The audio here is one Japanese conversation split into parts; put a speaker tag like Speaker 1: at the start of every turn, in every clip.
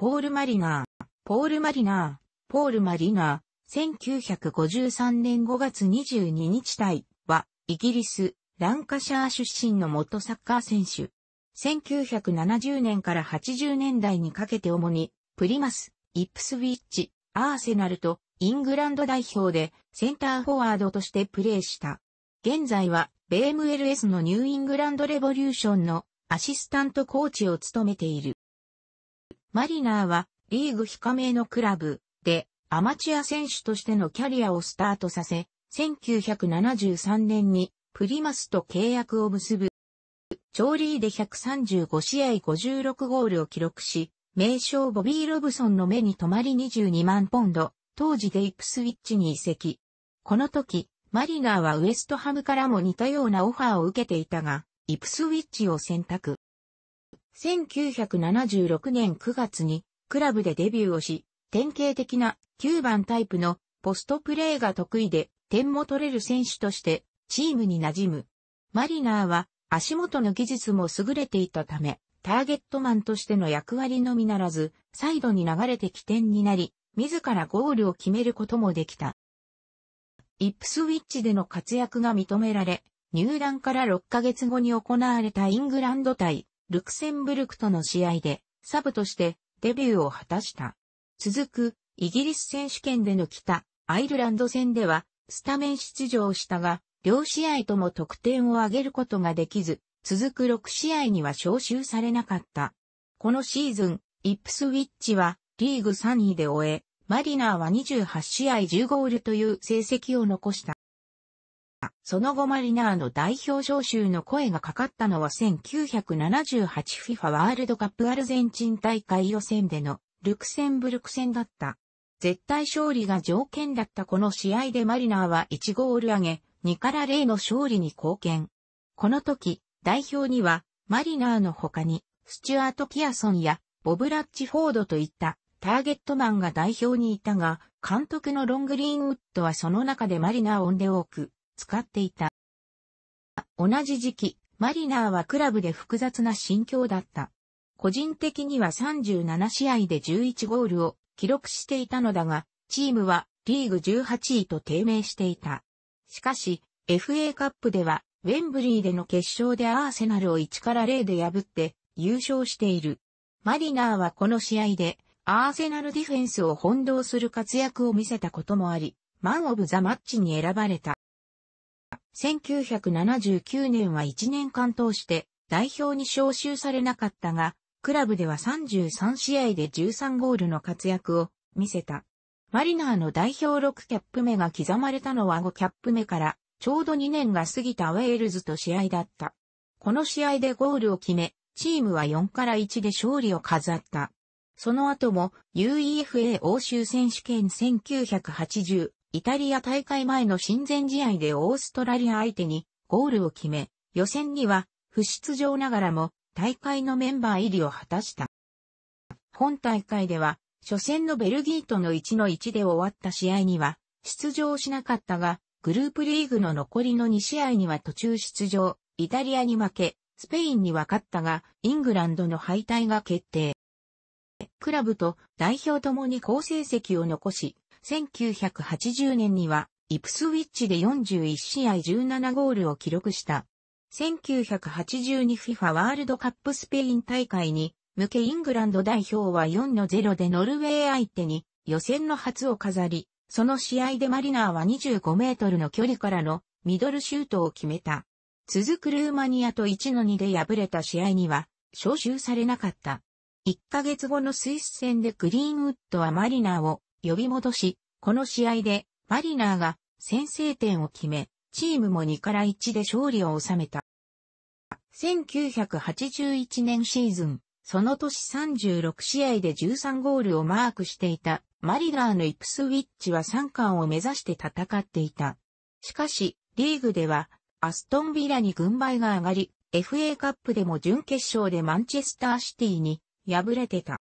Speaker 1: ポール・マリナー、ポール・マリナー、ポール・マリナー、1953年5月22日体は、イギリス、ランカシャー出身の元サッカー選手。1970年から80年代にかけて主に、プリマス、イップスウィッチ、アーセナルと、イングランド代表で、センターフォワードとしてプレーした。現在は、BMLS のニューイングランドレボリューションのアシスタントコーチを務めている。マリナーはリーグ非加盟のクラブでアマチュア選手としてのキャリアをスタートさせ、1973年にプリマスと契約を結ぶ。調理で135試合56ゴールを記録し、名称ボビー・ロブソンの目に留まり22万ポンド、当時でイプスウィッチに移籍。この時、マリナーはウエストハムからも似たようなオファーを受けていたが、イプスウィッチを選択。1976年9月にクラブでデビューをし、典型的な9番タイプのポストプレーが得意で点も取れる選手としてチームに馴染む。マリナーは足元の技術も優れていたため、ターゲットマンとしての役割のみならず、サイドに流れて起点になり、自らゴールを決めることもできた。イップスウィッチでの活躍が認められ、入団から6ヶ月後に行われたイングランド対ルクセンブルクとの試合で、サブとしてデビューを果たした。続く、イギリス選手権での北、アイルランド戦では、スタメン出場したが、両試合とも得点を上げることができず、続く6試合には招集されなかった。このシーズン、イップスウィッチはリーグ3位で終え、マリナーは28試合10ゴールという成績を残した。その後マリナーの代表招集の声がかかったのは 1978FIFA ワールドカップアルゼンチン大会予選でのルクセンブルク戦だった。絶対勝利が条件だったこの試合でマリナーは1ゴール上げ、2から0の勝利に貢献。この時、代表には、マリナーの他に、スチュアート・キアソンや、ボブ・ラッチ・フォードといった、ターゲットマンが代表にいたが、監督のロングリーンウッドはその中でマリナーをんで多く、使っていた。同じ時期、マリナーはクラブで複雑な心境だった。個人的には37試合で11ゴールを記録していたのだが、チームはリーグ18位と低迷していた。しかし、FA カップでは、ウェンブリーでの決勝でアーセナルを1から0で破って優勝している。マリナーはこの試合で、アーセナルディフェンスを翻弄する活躍を見せたこともあり、マンオブザマッチに選ばれた。1979年は1年間通して代表に招集されなかったが、クラブでは33試合で13ゴールの活躍を見せた。マリナーの代表6キャップ目が刻まれたのは5キャップ目からちょうど2年が過ぎたウェールズと試合だった。この試合でゴールを決め、チームは4から1で勝利を飾った。その後も UEFA 欧州選手権1980、イタリア大会前の親善試合でオーストラリア相手にゴールを決め、予選には不出場ながらも大会のメンバー入りを果たした。本大会では、初戦のベルギーとの1の1で終わった試合には出場しなかったが、グループリーグの残りの2試合には途中出場、イタリアに負け、スペインには勝ったが、イングランドの敗退が決定。クラブと代表ともに好成績を残し、1980年にはイプスウィッチで41試合17ゴールを記録した。1982FIFA ワールドカップスペイン大会に向けイングランド代表は4の0でノルウェー相手に予選の初を飾り、その試合でマリナーは25メートルの距離からのミドルシュートを決めた。続くルーマニアと1の2で敗れた試合には招集されなかった。1ヶ月後のスイス戦でグリーンウッドはマリナーを呼び戻し、この試合でマリナーが先制点を決め、チームも2から1で勝利を収めた。1981年シーズン、その年36試合で13ゴールをマークしていたマリナーのイプスウィッチは3冠を目指して戦っていた。しかし、リーグではアストンビラに軍配が上がり、FA カップでも準決勝でマンチェスターシティに敗れてた。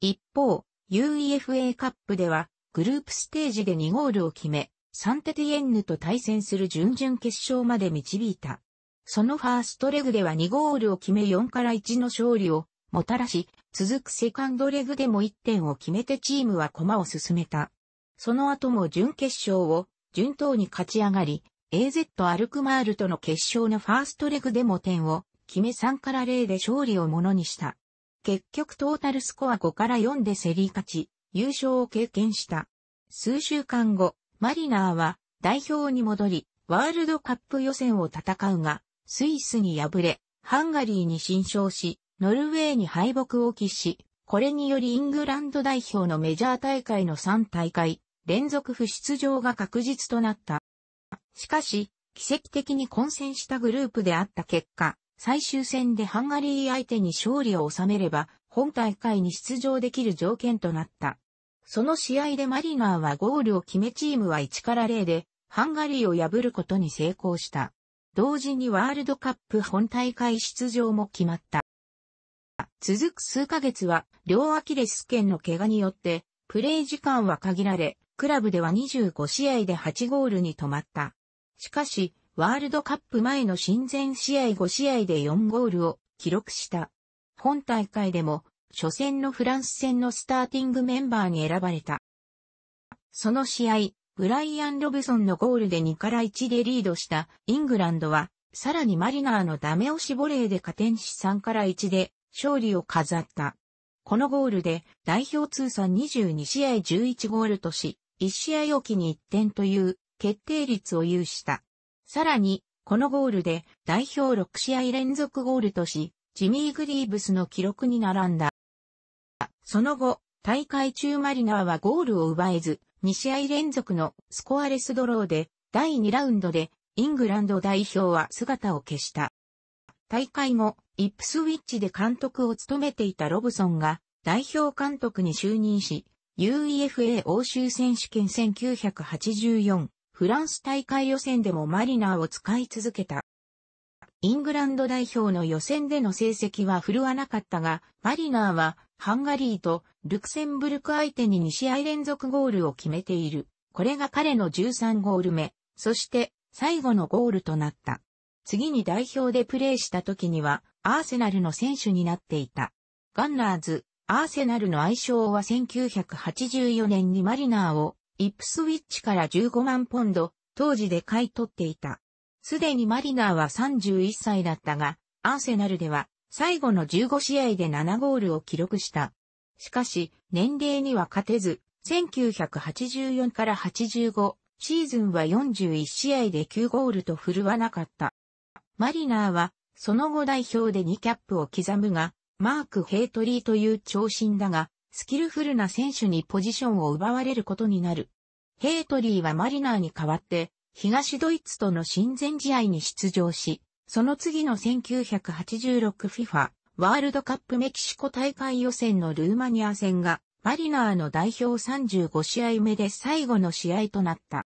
Speaker 1: 一方、UEFA カップでは、グループステージで2ゴールを決め、サンテティエンヌと対戦する準々決勝まで導いた。そのファーストレグでは2ゴールを決め4から1の勝利をもたらし、続くセカンドレグでも1点を決めてチームは駒を進めた。その後も準決勝を順当に勝ち上がり、AZ アルクマールとの決勝のファーストレグでも点を決め3から0で勝利をものにした。結局トータルスコア5から4で競り勝ち、優勝を経験した。数週間後、マリナーは代表に戻り、ワールドカップ予選を戦うが、スイスに敗れ、ハンガリーに侵勝し、ノルウェーに敗北を喫し、これによりイングランド代表のメジャー大会の3大会、連続不出場が確実となった。しかし、奇跡的に混戦したグループであった結果、最終戦でハンガリー相手に勝利を収めれば、本大会に出場できる条件となった。その試合でマリナーはゴールを決めチームは1から0で、ハンガリーを破ることに成功した。同時にワールドカップ本大会出場も決まった。続く数ヶ月は、両アキレス腱の怪我によって、プレイ時間は限られ、クラブでは25試合で8ゴールに止まった。しかし、ワールドカップ前の親善試合5試合で4ゴールを記録した。本大会でも、初戦のフランス戦のスターティングメンバーに選ばれた。その試合、ブライアン・ロブソンのゴールで2から1でリードしたイングランドは、さらにマリナーのダメ押しボレーで加点し3から1で勝利を飾った。このゴールで代表通算22試合11ゴールとし、1試合おきに1点という決定率を有した。さらに、このゴールで代表6試合連続ゴールとし、ジミー・グリーブスの記録に並んだ。その後、大会中マリナーはゴールを奪えず、2試合連続のスコアレスドローで、第2ラウンドでイングランド代表は姿を消した。大会後、イップスウィッチで監督を務めていたロブソンが代表監督に就任し、UEFA 欧州選手権1984フランス大会予選でもマリナーを使い続けた。イングランド代表の予選での成績は振るわなかったが、マリナーはハンガリーとルクセンブルク相手に2試合連続ゴールを決めている。これが彼の13ゴール目、そして最後のゴールとなった。次に代表でプレーした時にはアーセナルの選手になっていた。ガンナーズ、アーセナルの愛称は1984年にマリナーをイップスウィッチから15万ポンド、当時で買い取っていた。すでにマリナーは31歳だったが、アーセナルでは最後の15試合で7ゴールを記録した。しかし、年齢には勝てず、1984から85シーズンは41試合で9ゴールと振るわなかった。マリナーは、その後代表で2キャップを刻むが、マーク・ヘイトリーという長身だが、スキルフルな選手にポジションを奪われることになる。ヘイトリーはマリナーに代わって、東ドイツとの親善試合に出場し、その次の 1986FIFA ワールドカップメキシコ大会予選のルーマニア戦が、マリナーの代表35試合目で最後の試合となった。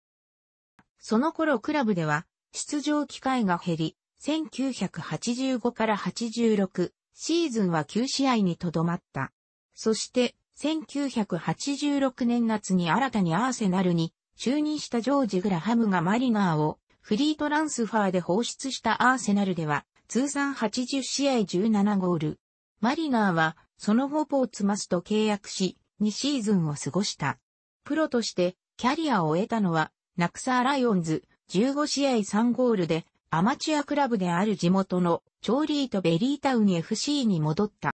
Speaker 1: その頃クラブでは、出場機会が減り、1985から86シーズンは9試合にとどまった。そして、1986年夏に新たにアーセナルに就任したジョージ・グラハムがマリナーをフリートランスファーで放出したアーセナルでは通算80試合17ゴール。マリナーはその後ポーツマスと契約し2シーズンを過ごした。プロとしてキャリアを得たのはナクサーライオンズ15試合3ゴールでアマチュアクラブである地元のチョーリーとベリータウン FC に戻った。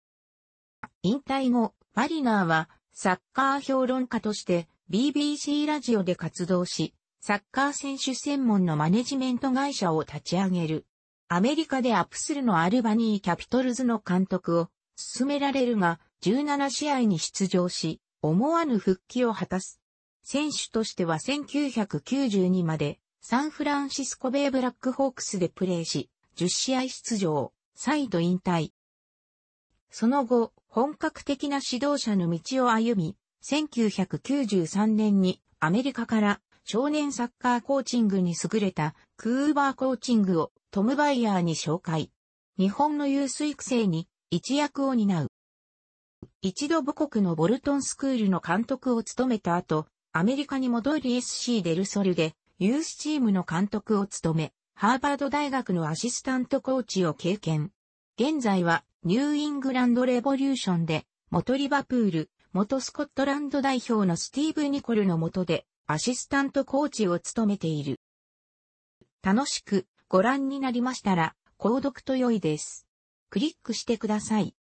Speaker 1: 引退後、マリナーはサッカー評論家として BBC ラジオで活動し、サッカー選手専門のマネジメント会社を立ち上げる。アメリカでアップするのアルバニーキャピトルズの監督を進められるが、17試合に出場し、思わぬ復帰を果たす。選手としては1992までサンフランシスコベイブラックホークスでプレーし、10試合出場、再度引退。その後、本格的な指導者の道を歩み、1993年にアメリカから少年サッカーコーチングに優れたクーバーコーチングをトム・バイヤーに紹介。日本のユース育成に一役を担う。一度母国のボルトンスクールの監督を務めた後、アメリカに戻り SC デルソルでユースチームの監督を務め、ハーバード大学のアシスタントコーチを経験。現在はニューイングランドレボリューションで、元リバプール、元スコットランド代表のスティーブ・ニコルの下で、アシスタントコーチを務めている。楽しくご覧になりましたら、購読と良いです。クリックしてください。